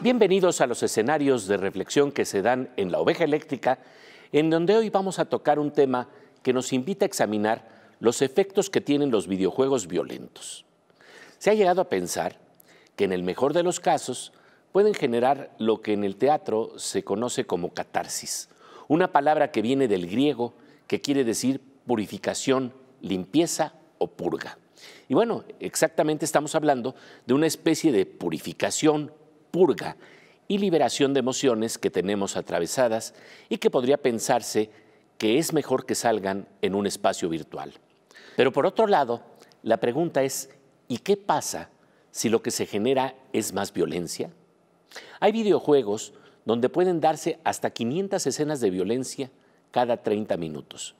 Bienvenidos a los escenarios de reflexión que se dan en La Oveja Eléctrica, en donde hoy vamos a tocar un tema que nos invita a examinar los efectos que tienen los videojuegos violentos. Se ha llegado a pensar que en el mejor de los casos pueden generar lo que en el teatro se conoce como catarsis, una palabra que viene del griego que quiere decir purificación, limpieza o purga. Y bueno, exactamente estamos hablando de una especie de purificación, purga y liberación de emociones que tenemos atravesadas y que podría pensarse que es mejor que salgan en un espacio virtual. Pero por otro lado, la pregunta es, ¿y qué pasa si lo que se genera es más violencia? Hay videojuegos donde pueden darse hasta 500 escenas de violencia cada 30 minutos.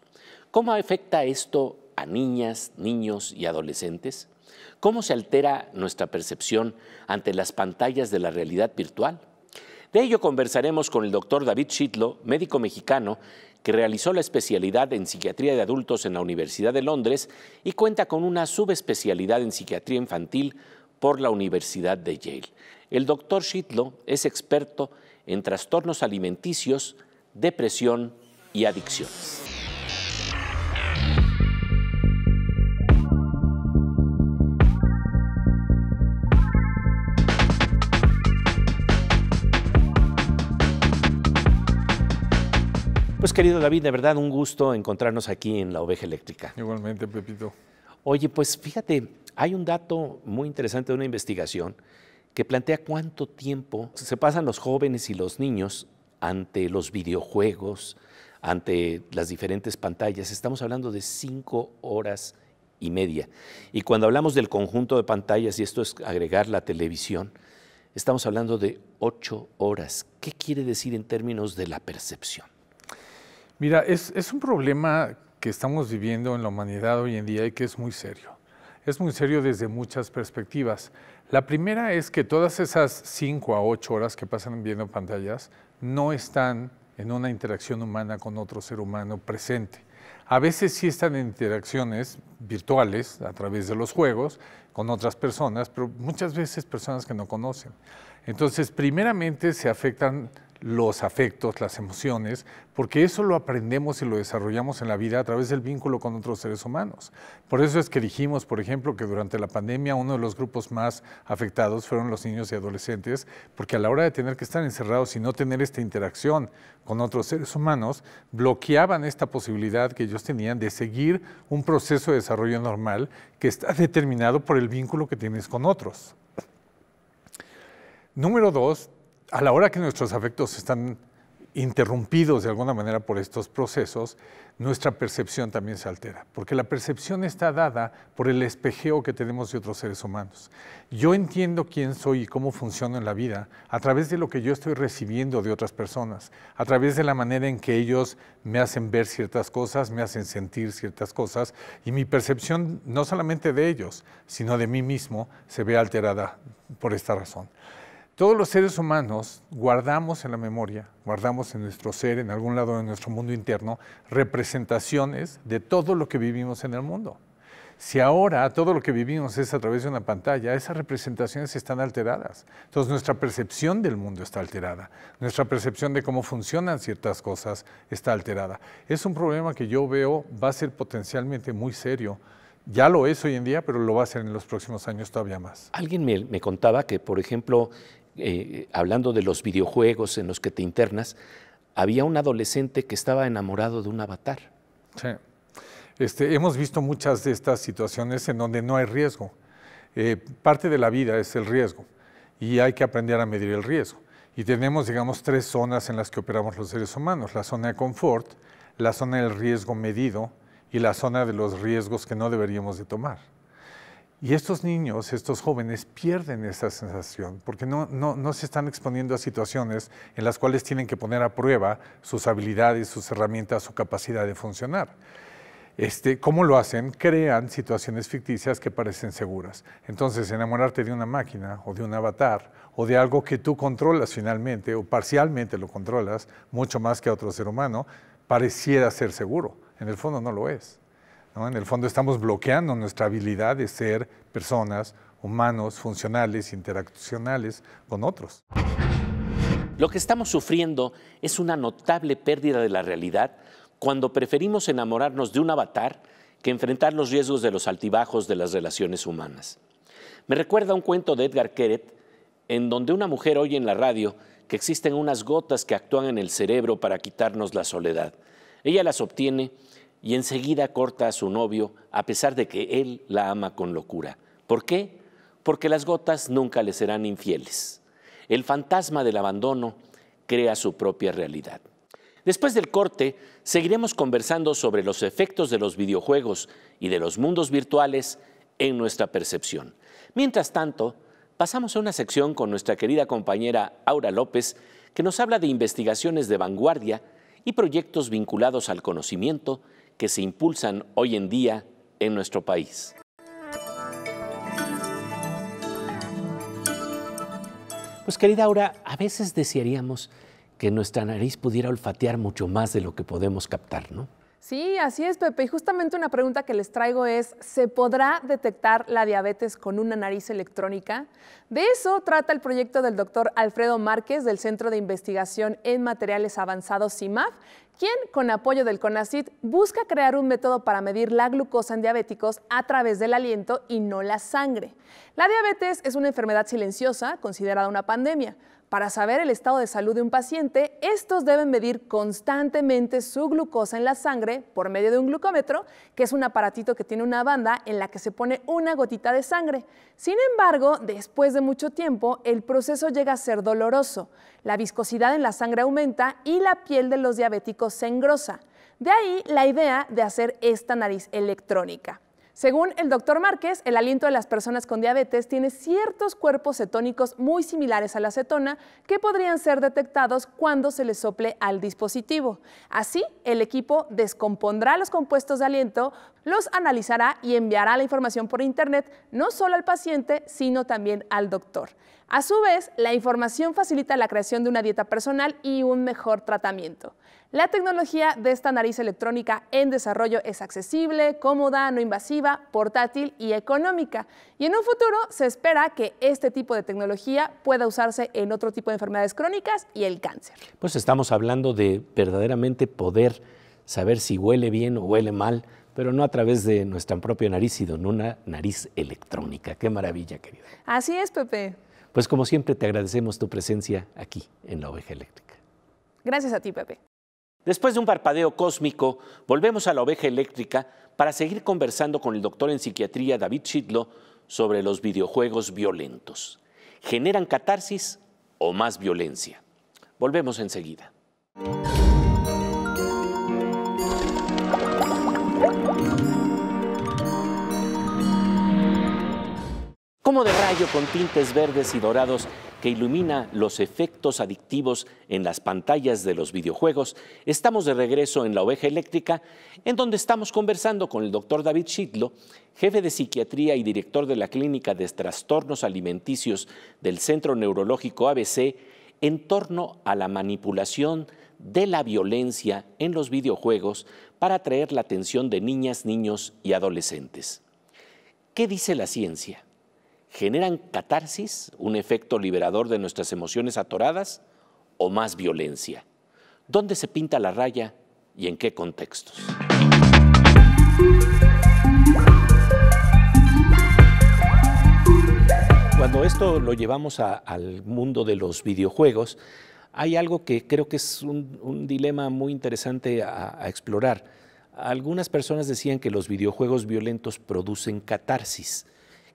¿Cómo afecta esto a niñas, niños y adolescentes? ¿Cómo se altera nuestra percepción ante las pantallas de la realidad virtual? De ello conversaremos con el doctor David Chitlo, médico mexicano, que realizó la especialidad en psiquiatría de adultos en la Universidad de Londres y cuenta con una subespecialidad en psiquiatría infantil por la Universidad de Yale. El doctor Shitlow es experto en trastornos alimenticios, depresión y adicciones. Pues, querido David, de verdad un gusto encontrarnos aquí en La Oveja Eléctrica. Igualmente, Pepito. Oye, pues fíjate, hay un dato muy interesante de una investigación que plantea cuánto tiempo se pasan los jóvenes y los niños ante los videojuegos, ante las diferentes pantallas. Estamos hablando de cinco horas y media. Y cuando hablamos del conjunto de pantallas, y esto es agregar la televisión, estamos hablando de ocho horas. ¿Qué quiere decir en términos de la percepción? Mira, es, un problema que estamos viviendo en la humanidad hoy en día y que es muy serio. Es muy serio desde muchas perspectivas. La primera es que todas esas cinco a ocho horas que pasan viendo pantallas no están en una interacción humana con otro ser humano presente. A veces sí están en interacciones virtuales a través de los juegos con otras personas, pero muchas veces personas que no conocen. Entonces, primeramente se afectan los afectos, las emociones, porque eso lo aprendemos y lo desarrollamos en la vida a través del vínculo con otros seres humanos. Por eso es que dijimos, por ejemplo, que durante la pandemia uno de los grupos más afectados fueron los niños y adolescentes, porque a la hora de tener que estar encerrados y no tener esta interacción con otros seres humanos, bloqueaban esta posibilidad que ellos tenían de seguir un proceso de desarrollo normal que está determinado por el vínculo que tienes con otros. Número dos, a la hora que nuestros afectos están interrumpidos de alguna manera por estos procesos, nuestra percepción también se altera, porque la percepción está dada por el espejeo que tenemos de otros seres humanos. Yo entiendo quién soy y cómo funciono en la vida a través de lo que yo estoy recibiendo de otras personas, a través de la manera en que ellos me hacen ver ciertas cosas, me hacen sentir ciertas cosas, y mi percepción no solamente de ellos, sino de mí mismo se ve alterada por esta razón. Todos los seres humanos guardamos en la memoria, guardamos en nuestro ser, en algún lado de nuestro mundo interno, representaciones de todo lo que vivimos en el mundo. Si ahora todo lo que vivimos es a través de una pantalla, esas representaciones están alteradas. Entonces nuestra percepción del mundo está alterada, nuestra percepción de cómo funcionan ciertas cosas está alterada. Es un problema que yo veo va a ser potencialmente muy serio ya lo es hoy en día, pero lo va a ser en los próximos años todavía más. Alguien me, me contaba que, por ejemplo, eh, hablando de los videojuegos en los que te internas, había un adolescente que estaba enamorado de un avatar. Sí. Este, hemos visto muchas de estas situaciones en donde no hay riesgo. Eh, parte de la vida es el riesgo y hay que aprender a medir el riesgo. Y tenemos, digamos, tres zonas en las que operamos los seres humanos. La zona de confort, la zona del riesgo medido y la zona de los riesgos que no deberíamos de tomar. Y estos niños, estos jóvenes pierden esa sensación porque no, se están exponiendo a situaciones en las cuales tienen que poner a prueba sus habilidades, sus herramientas, su capacidad de funcionar. Este, ¿Cómo lo hacen? Crean situaciones ficticias que parecen seguras. Entonces, enamorarte de una máquina o de un avatar o de algo que tú controlas finalmente o parcialmente lo controlas, mucho más que a otro ser humano, pareciera ser seguro. En el fondo no lo es. En el fondo estamos bloqueando nuestra habilidad de ser personas, humanos, funcionales, interaccionales con otros. Lo que estamos sufriendo es una notable pérdida de la realidad cuando preferimos enamorarnos de un avatar que enfrentar los riesgos de los altibajos de las relaciones humanas. Me recuerda un cuento de Edgar Keret, en donde una mujer oye en la radio que existen unas gotas que actúan en el cerebro para quitarnos la soledad. Ella las obtiene y enseguida corta a su novio a pesar de que él la ama con locura. ¿Por qué? Porque las gotas nunca le serán infieles. El fantasma del abandono crea su propia realidad. Después del corte, seguiremos conversando sobre los efectos de los videojuegos y de los mundos virtuales en nuestra percepción. Mientras tanto, pasamos a una sección con nuestra querida compañera Aura López, que nos habla de investigaciones de vanguardia y proyectos vinculados al conocimiento que se impulsan hoy en día en nuestro país. Pues querida Aura, a veces desearíamos que nuestra nariz pudiera olfatear mucho más de lo que podemos captar, ¿no? Sí, así es, Pepe. Y justamente una pregunta que les traigo es, ¿se podrá detectar la diabetes con una nariz electrónica? De eso trata el proyecto del doctor Alfredo Márquez del Centro de Investigación en Materiales Avanzados CIMAF, quien, con apoyo del CONACIT, busca crear un método para medir la glucosa en diabéticos a través del aliento y no la sangre. La diabetes es una enfermedad silenciosa, considerada una pandemia para saber el estado de salud de un paciente, estos deben medir constantemente su glucosa en la sangre por medio de un glucómetro, que es un aparatito que tiene una banda en la que se pone una gotita de sangre. Sin embargo, después de mucho tiempo, el proceso llega a ser doloroso. La viscosidad en la sangre aumenta y la piel de los diabéticos se engrosa. De ahí la idea de hacer esta nariz electrónica. Según el doctor Márquez, el aliento de las personas con diabetes tiene ciertos cuerpos cetónicos muy similares a la cetona que podrían ser detectados cuando se le sople al dispositivo. Así, el equipo descompondrá los compuestos de aliento los analizará y enviará la información por Internet no solo al paciente, sino también al doctor. A su vez, la información facilita la creación de una dieta personal y un mejor tratamiento. La tecnología de esta nariz electrónica en desarrollo es accesible, cómoda, no invasiva, portátil y económica. Y en un futuro se espera que este tipo de tecnología pueda usarse en otro tipo de enfermedades crónicas y el cáncer. Pues estamos hablando de verdaderamente poder saber si huele bien o huele mal pero no a través de nuestra propia nariz, sino en una nariz electrónica. Qué maravilla, querida. Así es, Pepe. Pues como siempre, te agradecemos tu presencia aquí en la oveja eléctrica. Gracias a ti, Pepe. Después de un parpadeo cósmico, volvemos a la oveja eléctrica para seguir conversando con el doctor en psiquiatría David Chitlo sobre los videojuegos violentos. ¿Generan catarsis o más violencia? Volvemos enseguida. de rayo con tintes verdes y dorados que ilumina los efectos adictivos en las pantallas de los videojuegos, estamos de regreso en La Oveja Eléctrica, en donde estamos conversando con el doctor David Chitlo, jefe de psiquiatría y director de la Clínica de Trastornos Alimenticios del Centro Neurológico ABC, en torno a la manipulación de la violencia en los videojuegos para atraer la atención de niñas, niños y adolescentes. ¿Qué dice la ciencia? generan catarsis, un efecto liberador de nuestras emociones atoradas, o más violencia. ¿Dónde se pinta la raya y en qué contextos? Cuando esto lo llevamos al mundo de los videojuegos, hay algo que creo que es un, dilema muy interesante a explorar. Algunas personas decían que los videojuegos violentos producen catarsis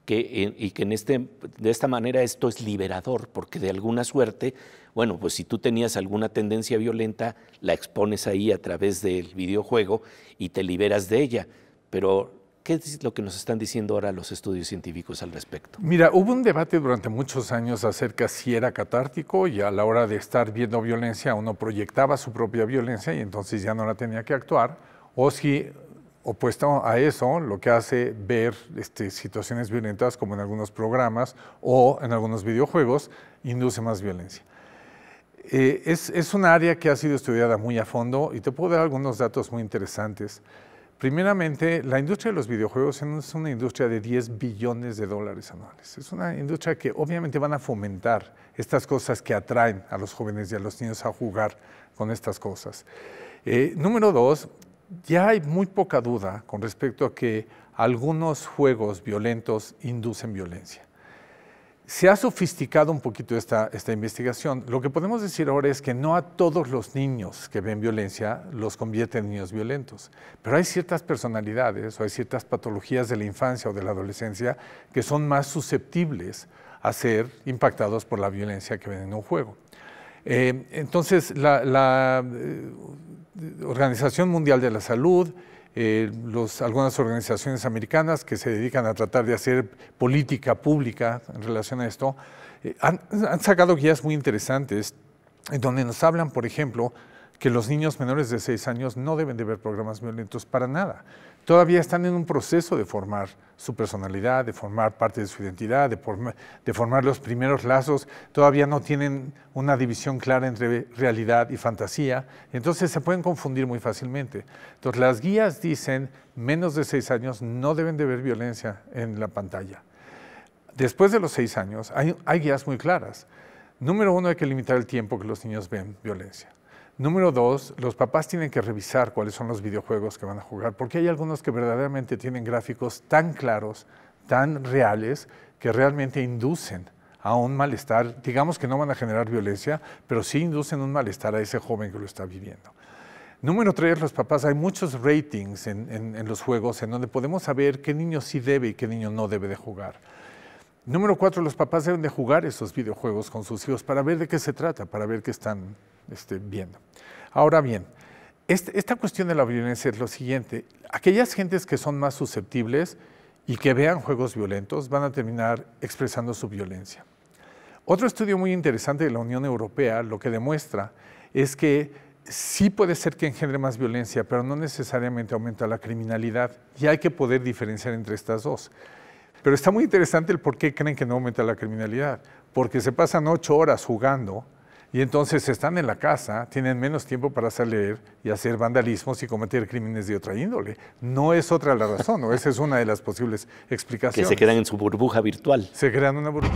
y que en este, de esta manera esto es liberador, porque de alguna suerte, bueno, pues si tú tenías alguna tendencia violenta, la expones ahí a través del videojuego y te liberas de ella. Pero, ¿qué es lo que nos están diciendo ahora los estudios científicos al respecto? Mira, hubo un debate durante muchos años acerca si era catártico y a la hora de estar viendo violencia uno proyectaba su propia violencia y entonces ya no la tenía que actuar, o si Opuesto a eso, lo que hace ver este, situaciones violentas como en algunos programas o en algunos videojuegos, induce más violencia. Eh, es, es un área que ha sido estudiada muy a fondo y te puedo dar algunos datos muy interesantes. Primeramente, la industria de los videojuegos es una industria de 10 billones de dólares anuales. Es una industria que obviamente van a fomentar estas cosas que atraen a los jóvenes y a los niños a jugar con estas cosas. Eh, número dos, ya hay muy poca duda con respecto a que algunos juegos violentos inducen violencia. Se ha sofisticado un poquito esta, esta investigación. Lo que podemos decir ahora es que no a todos los niños que ven violencia los convierte en niños violentos, pero hay ciertas personalidades o hay ciertas patologías de la infancia o de la adolescencia que son más susceptibles a ser impactados por la violencia que ven en un juego. Eh, entonces, la, eh, Organización Mundial de la Salud, eh, algunas organizaciones americanas que se dedican a tratar de hacer política pública en relación a esto, han, sacado guías muy interesantes en donde nos hablan, por ejemplo, que los niños menores de 6 años no deben de ver programas violentos para nada todavía están en un proceso de formar su personalidad, de formar parte de su identidad, de, formar los primeros lazos, todavía no tienen una división clara entre realidad y fantasía, entonces se pueden confundir muy fácilmente. Entonces las guías dicen, menos de seis años no deben de ver violencia en la pantalla. Después de los seis años hay, hay guías muy claras. Número uno, hay que limitar el tiempo que los niños ven violencia. Número dos, los papás tienen que revisar cuáles son los videojuegos que van a jugar, porque hay algunos que verdaderamente tienen gráficos tan claros, tan reales, que realmente inducen a un malestar. Digamos que no van a generar violencia, pero sí inducen un malestar a ese joven que lo está viviendo. Número tres, los papás, hay muchos ratings en, los juegos en donde podemos saber qué niño sí debe y qué niño no debe de jugar. Número cuatro, los papás deben de jugar esos videojuegos con sus hijos para ver de qué se trata, para ver qué están este, viendo. Ahora bien, este, esta cuestión de la violencia es lo siguiente. Aquellas gentes que son más susceptibles y que vean juegos violentos van a terminar expresando su violencia. Otro estudio muy interesante de la Unión Europea lo que demuestra es que sí puede ser que engendre más violencia, pero no necesariamente aumenta la criminalidad y hay que poder diferenciar entre estas dos. Pero está muy interesante el por qué creen que no aumenta la criminalidad. Porque se pasan ocho horas jugando y entonces están en la casa, tienen menos tiempo para salir y hacer vandalismos y cometer crímenes de otra índole. No es otra la razón, o esa es una de las posibles explicaciones. Que se quedan en su burbuja virtual. Se crean una burbuja.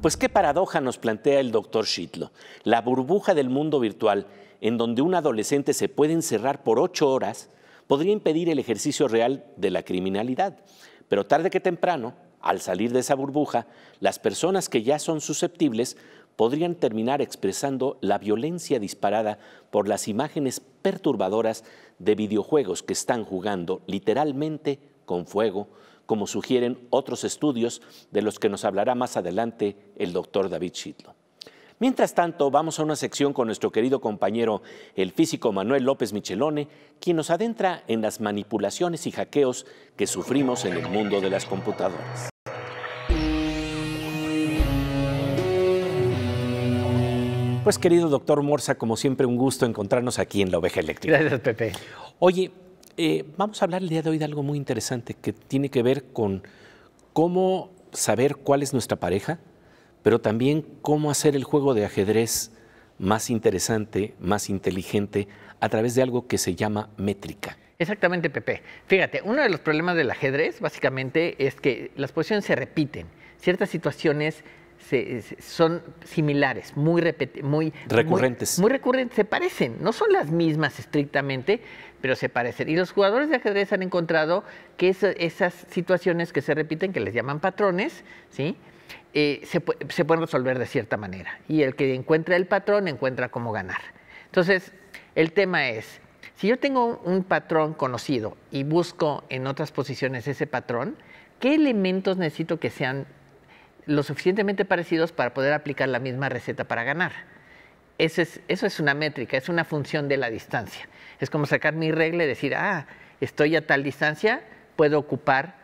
Pues qué paradoja nos plantea el doctor Shitlo. La burbuja del mundo virtual, en donde un adolescente se puede encerrar por ocho horas, podría impedir el ejercicio real de la criminalidad. Pero tarde que temprano, al salir de esa burbuja, las personas que ya son susceptibles podrían terminar expresando la violencia disparada por las imágenes perturbadoras de videojuegos que están jugando literalmente con fuego, como sugieren otros estudios de los que nos hablará más adelante el doctor David Shitlow. Mientras tanto, vamos a una sección con nuestro querido compañero, el físico Manuel López Michelone, quien nos adentra en las manipulaciones y hackeos que sufrimos en el mundo de las computadoras. Pues querido doctor Morza, como siempre un gusto encontrarnos aquí en la oveja eléctrica. Gracias, Pepe. Oye, eh, vamos a hablar el día de hoy de algo muy interesante que tiene que ver con cómo saber cuál es nuestra pareja, pero también cómo hacer el juego de ajedrez más interesante, más inteligente, a través de algo que se llama métrica. Exactamente, Pepe. Fíjate, uno de los problemas del ajedrez básicamente es que las posiciones se repiten, ciertas situaciones son similares, muy, muy recurrentes. Muy, recurrentes, se parecen, no son las mismas estrictamente, pero se parecen. Y los jugadores de ajedrez han encontrado que esas situaciones que se repiten, que les llaman patrones, ¿sí? Eh, se, se pueden resolver de cierta manera. Y el que encuentra el patrón encuentra cómo ganar. Entonces, el tema es, si yo tengo un patrón conocido y busco en otras posiciones ese patrón, ¿qué elementos necesito que sean lo suficientemente parecidos para poder aplicar la misma receta para ganar? Eso es, eso es una métrica, es una función de la distancia. Es como sacar mi regla y decir, ah, estoy a tal distancia, puedo ocupar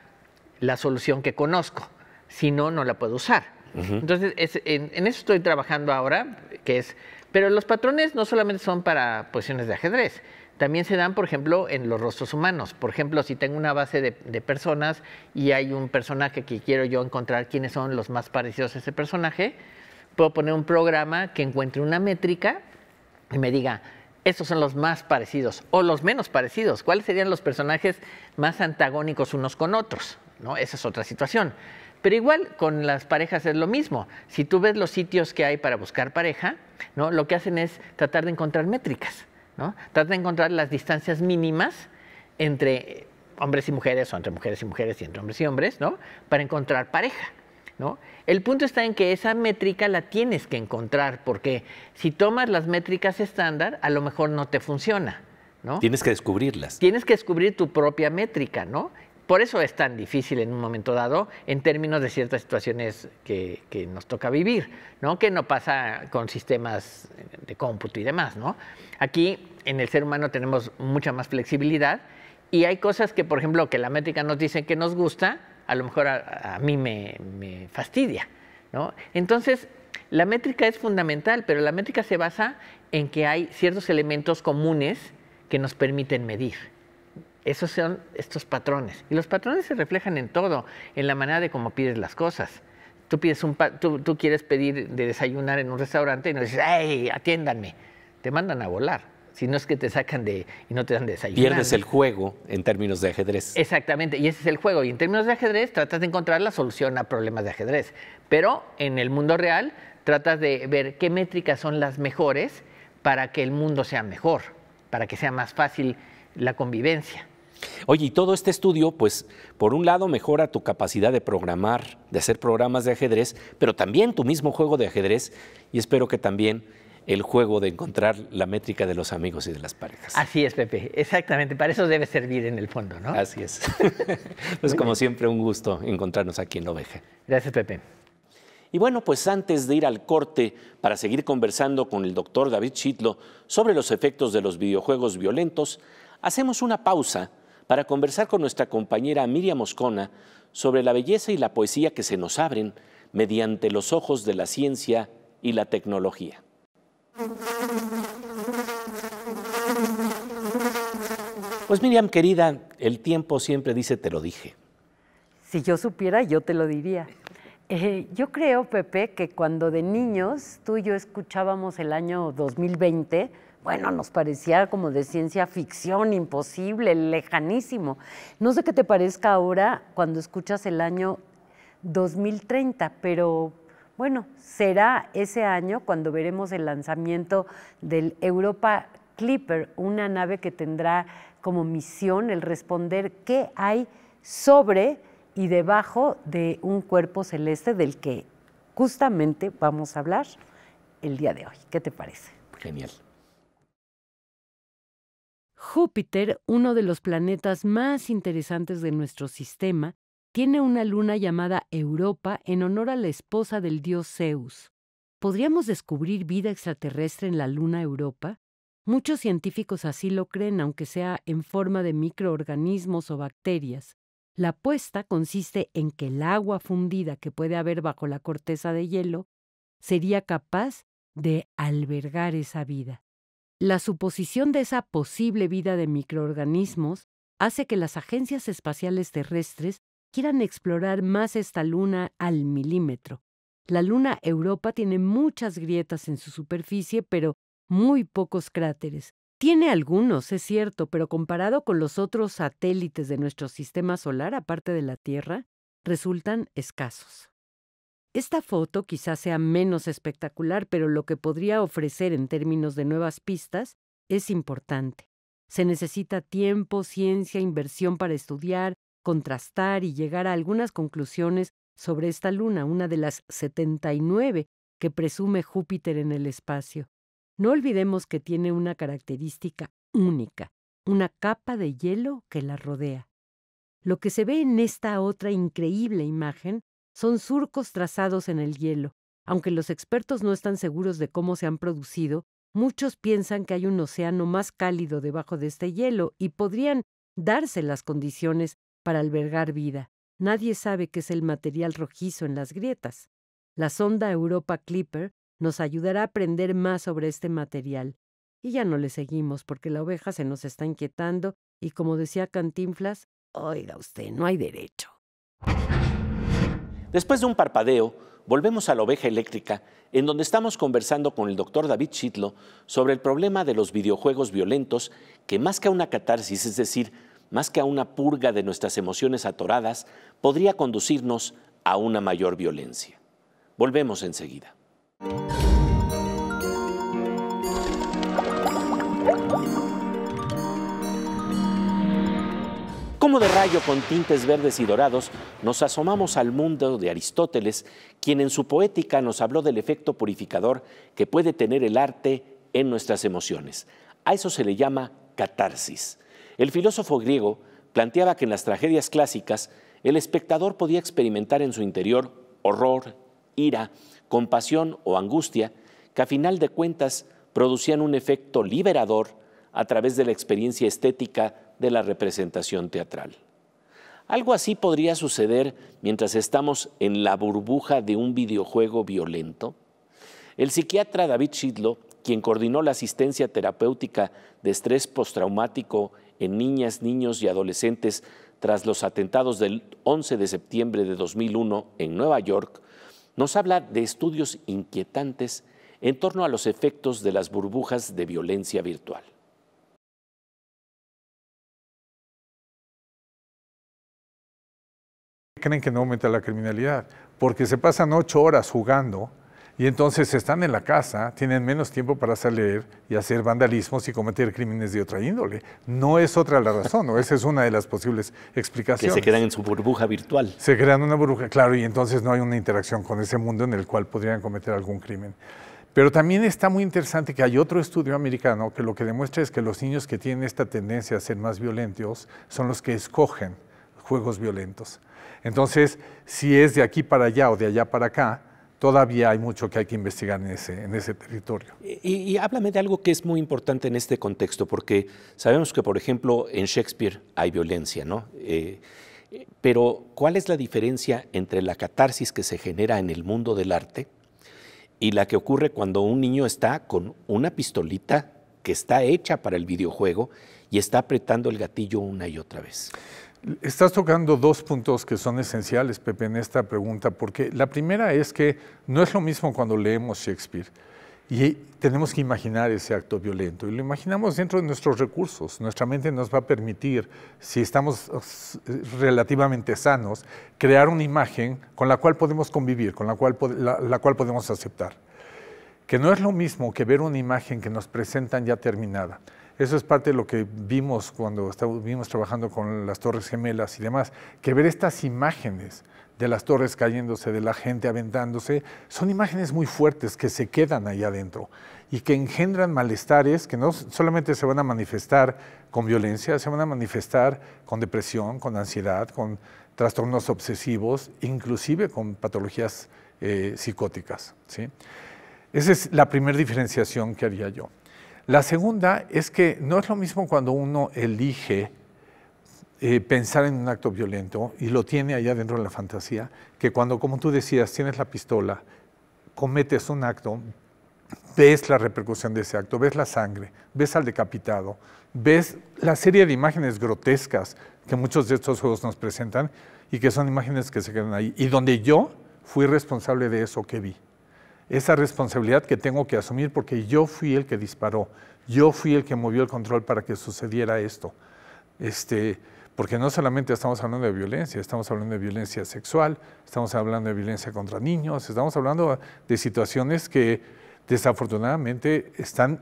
la solución que conozco si no, no la puedo usar. Entonces, en, eso estoy trabajando ahora, que es... Pero los patrones no solamente son para posiciones de ajedrez, también se dan, por ejemplo, en los rostros humanos. Por ejemplo, si tengo una base de, personas y hay un personaje que quiero yo encontrar quiénes son los más parecidos a ese personaje, puedo poner un programa que encuentre una métrica y me diga, estos son los más parecidos o los menos parecidos, cuáles serían los personajes más antagónicos unos con otros. ¿No? Esa es otra situación. Pero igual con las parejas es lo mismo. Si tú ves los sitios que hay para buscar pareja, ¿no? lo que hacen es tratar de encontrar métricas, ¿no? Trata de encontrar las distancias mínimas entre hombres y mujeres, o entre mujeres y mujeres, y entre hombres y hombres, ¿no? Para encontrar pareja. ¿No? El punto está en que esa métrica la tienes que encontrar, porque si tomas las métricas estándar, a lo mejor no te funciona. ¿no? Tienes que descubrirlas. Tienes que descubrir tu propia métrica, ¿no? Por eso es tan difícil en un momento dado en términos de ciertas situaciones que, nos toca vivir, ¿no? Que no pasa con sistemas de cómputo y demás, ¿no? Aquí en el ser humano tenemos mucha más flexibilidad y hay cosas que, por ejemplo, que la métrica nos dice que nos gusta, a lo mejor a, mí me, me fastidia, ¿no? Entonces, la métrica es fundamental, pero la métrica se basa en que hay ciertos elementos comunes que nos permiten medir. Esos son estos patrones. Y los patrones se reflejan en todo, en la manera de cómo pides las cosas. Tú, pides un quieres pedir de desayunar en un restaurante y no dices, ¡ay, atiéndanme! Te mandan a volar. Si no es que te sacan de y no te dan de desayunar. Pierdes el juego en términos de ajedrez. Exactamente, y ese es el juego. Y en términos de ajedrez tratas de encontrar la solución a problemas de ajedrez. Pero en el mundo real tratas de ver qué métricas son las mejores para que el mundo sea mejor, para que sea más fácil la convivencia. Oye, y todo este estudio, pues, por un lado mejora tu capacidad de programar, de hacer programas de ajedrez, pero también tu mismo juego de ajedrez, y espero que también el juego de encontrar la métrica de los amigos y de las parejas. Así es, Pepe, exactamente, para eso debe servir en el fondo, ¿no? Así es. pues como siempre, un gusto encontrarnos aquí en Oveja. Gracias, Pepe. Y bueno, pues antes de ir al corte para seguir conversando con el doctor David Chitlo sobre los efectos de los videojuegos violentos, hacemos una pausa para conversar con nuestra compañera Miriam Moscona sobre la belleza y la poesía que se nos abren mediante los ojos de la ciencia y la tecnología. Pues Miriam, querida, el tiempo siempre dice te lo dije. Si yo supiera, yo te lo diría. Eh, yo creo, Pepe, que cuando de niños tú y yo escuchábamos el año 2020, bueno, nos parecía como de ciencia ficción, imposible, lejanísimo. No sé qué te parezca ahora cuando escuchas el año 2030, pero bueno, será ese año cuando veremos el lanzamiento del Europa Clipper, una nave que tendrá como misión el responder qué hay sobre y debajo de un cuerpo celeste del que justamente vamos a hablar el día de hoy. ¿Qué te parece? Genial. Júpiter, uno de los planetas más interesantes de nuestro sistema, tiene una luna llamada Europa en honor a la esposa del dios Zeus. ¿Podríamos descubrir vida extraterrestre en la luna Europa? Muchos científicos así lo creen, aunque sea en forma de microorganismos o bacterias. La apuesta consiste en que el agua fundida que puede haber bajo la corteza de hielo sería capaz de albergar esa vida. La suposición de esa posible vida de microorganismos hace que las agencias espaciales terrestres quieran explorar más esta luna al milímetro. La luna Europa tiene muchas grietas en su superficie, pero muy pocos cráteres. Tiene algunos, es cierto, pero comparado con los otros satélites de nuestro sistema solar, aparte de la Tierra, resultan escasos. Esta foto quizás sea menos espectacular, pero lo que podría ofrecer en términos de nuevas pistas es importante. Se necesita tiempo, ciencia, inversión para estudiar, contrastar y llegar a algunas conclusiones sobre esta luna, una de las 79 que presume Júpiter en el espacio. No olvidemos que tiene una característica única, una capa de hielo que la rodea. Lo que se ve en esta otra increíble imagen son surcos trazados en el hielo. Aunque los expertos no están seguros de cómo se han producido, muchos piensan que hay un océano más cálido debajo de este hielo y podrían darse las condiciones para albergar vida. Nadie sabe qué es el material rojizo en las grietas. La sonda Europa Clipper nos ayudará a aprender más sobre este material. Y ya no le seguimos porque la oveja se nos está inquietando y como decía Cantinflas, oiga usted, no hay derecho. Después de un parpadeo, volvemos a la oveja eléctrica, en donde estamos conversando con el doctor David Chitlo sobre el problema de los videojuegos violentos, que más que a una catarsis, es decir, más que a una purga de nuestras emociones atoradas, podría conducirnos a una mayor violencia. Volvemos enseguida. Como de rayo con tintes verdes y dorados, nos asomamos al mundo de Aristóteles, quien en su poética nos habló del efecto purificador que puede tener el arte en nuestras emociones. A eso se le llama catarsis. El filósofo griego planteaba que en las tragedias clásicas el espectador podía experimentar en su interior horror, ira, compasión o angustia, que a final de cuentas producían un efecto liberador a través de la experiencia estética de la representación teatral. Algo así podría suceder mientras estamos en la burbuja de un videojuego violento. El psiquiatra David Shidlo, quien coordinó la asistencia terapéutica de estrés postraumático en niñas, niños y adolescentes tras los atentados del 11 de septiembre de 2001 en Nueva York, nos habla de estudios inquietantes en torno a los efectos de las burbujas de violencia virtual. creen que no aumenta la criminalidad, porque se pasan ocho horas jugando y entonces están en la casa, tienen menos tiempo para salir y hacer vandalismos y cometer crímenes de otra índole. No es otra la razón, o esa es una de las posibles explicaciones. Que se quedan en su burbuja virtual. Se crean una burbuja, claro, y entonces no hay una interacción con ese mundo en el cual podrían cometer algún crimen. Pero también está muy interesante que hay otro estudio americano que lo que demuestra es que los niños que tienen esta tendencia a ser más violentos son los que escogen juegos violentos. Entonces, si es de aquí para allá o de allá para acá, todavía hay mucho que hay que investigar en ese, territorio. Y, háblame de algo que es muy importante en este contexto, porque sabemos que, por ejemplo, en Shakespeare hay violencia, ¿no? Eh, pero, ¿cuál es la diferencia entre la catarsis que se genera en el mundo del arte y la que ocurre cuando un niño está con una pistolita que está hecha para el videojuego y está apretando el gatillo una y otra vez? Estás tocando dos puntos que son esenciales, Pepe, en esta pregunta, porque la primera es que no es lo mismo cuando leemos Shakespeare y tenemos que imaginar ese acto violento y lo imaginamos dentro de nuestros recursos. Nuestra mente nos va a permitir, si estamos eh, relativamente sanos, crear una imagen con la cual podemos convivir, con la cual, cual podemos aceptar. Que no es lo mismo que ver una imagen que nos presentan ya terminada. Eso es parte de lo que vimos cuando estuvimos trabajando con las Torres Gemelas y demás, que ver estas imágenes de las torres cayéndose, de la gente aventándose, son imágenes muy fuertes que se quedan ahí adentro y que engendran malestares que no solamente se van a manifestar con violencia, se van a manifestar con depresión, con ansiedad, con trastornos obsesivos, inclusive con patologías eh, psicóticas. Esa es la primera diferenciación que haría yo. La segunda es que no es lo mismo cuando uno elige eh, pensar en un acto violento y lo tiene allá dentro de la fantasía, que cuando, como tú decías, tienes la pistola, cometes un acto, ves la repercusión de ese acto, ves la sangre, ves al decapitado, ves la serie de imágenes grotescas que muchos de estos juegos nos presentan y que son imágenes que se quedan ahí y donde yo fui responsable de eso que vi esa responsabilidad que tengo que asumir porque yo fui el que disparó, yo fui el que movió el control para que sucediera esto. Este, porque no solamente estamos hablando de violencia, estamos hablando de violencia sexual, estamos hablando de violencia contra niños, estamos hablando de situaciones que desafortunadamente están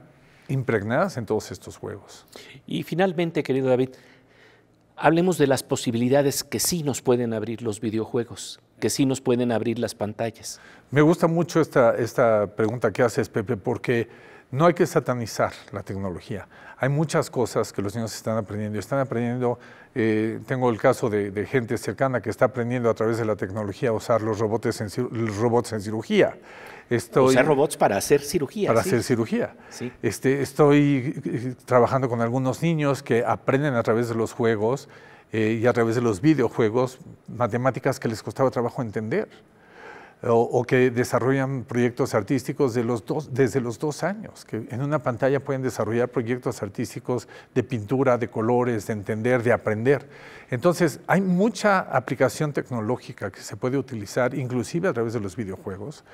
impregnadas en todos estos juegos. Y finalmente, querido David, hablemos de las posibilidades que sí nos pueden abrir los videojuegos que sí nos pueden abrir las pantallas. Me gusta mucho esta, esta pregunta que haces, Pepe, porque no hay que satanizar la tecnología. Hay muchas cosas que los niños están aprendiendo. Están aprendiendo, eh, tengo el caso de, gente cercana que está aprendiendo a través de la tecnología a usar los robots en, robots en cirugía. usar robots para hacer cirugía. Para hacer cirugía. Este, estoy eh, trabajando con algunos niños que aprenden a través de los juegos eh, y a través de los videojuegos matemáticas que les costaba trabajo entender o, que desarrollan proyectos artísticos de los desde los dos años, que en una pantalla pueden desarrollar proyectos artísticos de pintura, de colores, de entender, de aprender. Entonces, hay mucha aplicación tecnológica que se puede utilizar, inclusive a través de los videojuegos.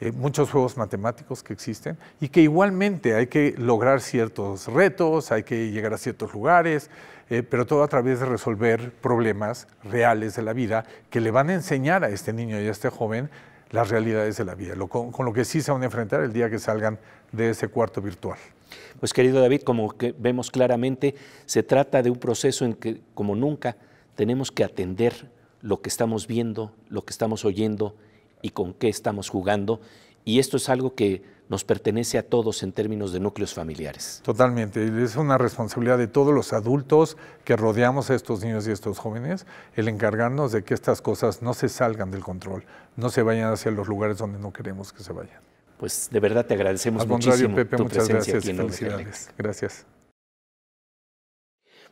Eh, muchos juegos matemáticos que existen y que igualmente hay que lograr ciertos retos, hay que llegar a ciertos lugares, eh, pero todo a través de resolver problemas reales de la vida que le van a enseñar a este niño y a este joven las realidades de la vida, con, lo que sí se van a enfrentar el día que salgan de ese cuarto virtual. Pues querido David, como vemos claramente, se trata de un proceso en que, como nunca, tenemos que atender lo que estamos viendo, lo que estamos oyendo y con qué estamos jugando y esto es algo que nos pertenece a todos en términos de núcleos familiares. Totalmente, es una responsabilidad de todos los adultos que rodeamos a estos niños y a estos jóvenes el encargarnos de que estas cosas no se salgan del control, no se vayan hacia los lugares donde no queremos que se vayan. Pues de verdad te agradecemos muchísimo Pepe, muchas gracias, felicidades. Gracias.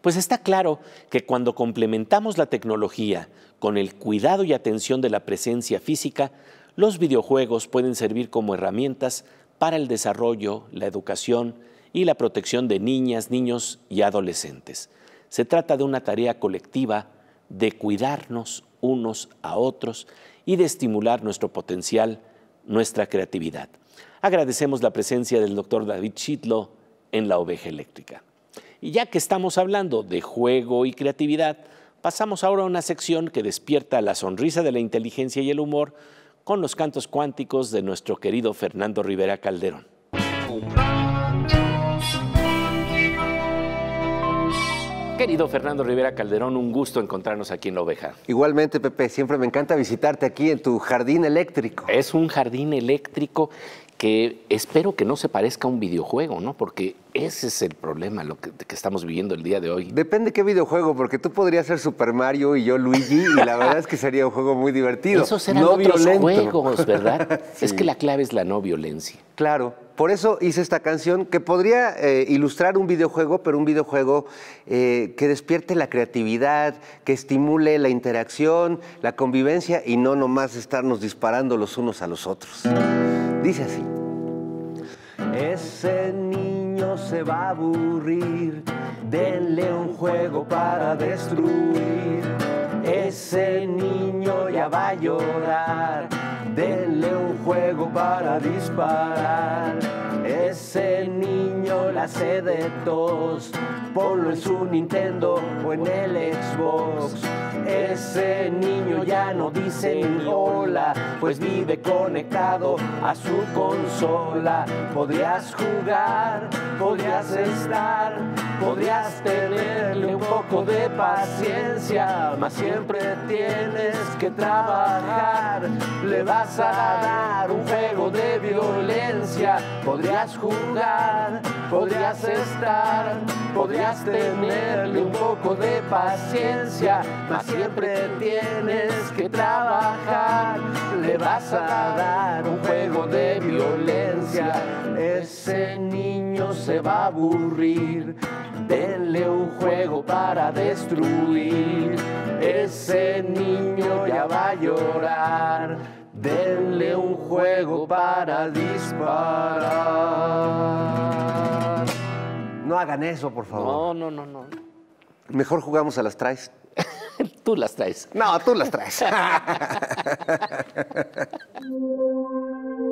Pues está claro que cuando complementamos la tecnología con el cuidado y atención de la presencia física, los videojuegos pueden servir como herramientas para el desarrollo, la educación y la protección de niñas, niños y adolescentes. Se trata de una tarea colectiva de cuidarnos unos a otros y de estimular nuestro potencial, nuestra creatividad. Agradecemos la presencia del doctor David Chitlo en La Oveja Eléctrica. Y ya que estamos hablando de juego y creatividad, pasamos ahora a una sección que despierta la sonrisa de la inteligencia y el humor con los cantos cuánticos de nuestro querido Fernando Rivera Calderón. Querido Fernando Rivera Calderón, un gusto encontrarnos aquí en La Oveja. Igualmente, Pepe, siempre me encanta visitarte aquí en tu jardín eléctrico. Es un jardín eléctrico que espero que no se parezca a un videojuego, ¿no? Porque ese es el problema lo que, estamos viviendo el día de hoy. Depende qué videojuego, porque tú podrías ser Super Mario y yo Luigi, y la verdad es que sería un juego muy divertido. Eso serán no otros juegos, ¿verdad? Es que la clave es la no violencia. Claro. Por eso hice esta canción que podría eh, ilustrar un videojuego, pero un videojuego eh, que despierte la creatividad, que estimule la interacción, la convivencia y no nomás estarnos disparando los unos a los otros. Dice así. Ese niño se va a aburrir, denle un juego para destruir. Ese niño ya va a llorar, denle un juego para disparar. Ese niño la hace de tos, ponlo en su Nintendo o en el Xbox. Ese niño ya no dice ni hola, pues vive conectado a su consola. Podrías jugar, podrías estar, podrías tenerle un poco de paciencia, mas siempre tienes que trabajar. Le vas a dar un juego de violencia. Podrías jugar, podrías estar, podrías tenerle un poco de paciencia, siempre tienes que trabajar. Le vas a dar un juego de violencia. Ese niño se va a aburrir. Denle un juego para destruir. Ese niño ya va a llorar. Denle un juego para disparar. No hagan eso, por favor. No, no, no, no. Mejor jugamos a las traes. Tú las traes. No, tú las traes.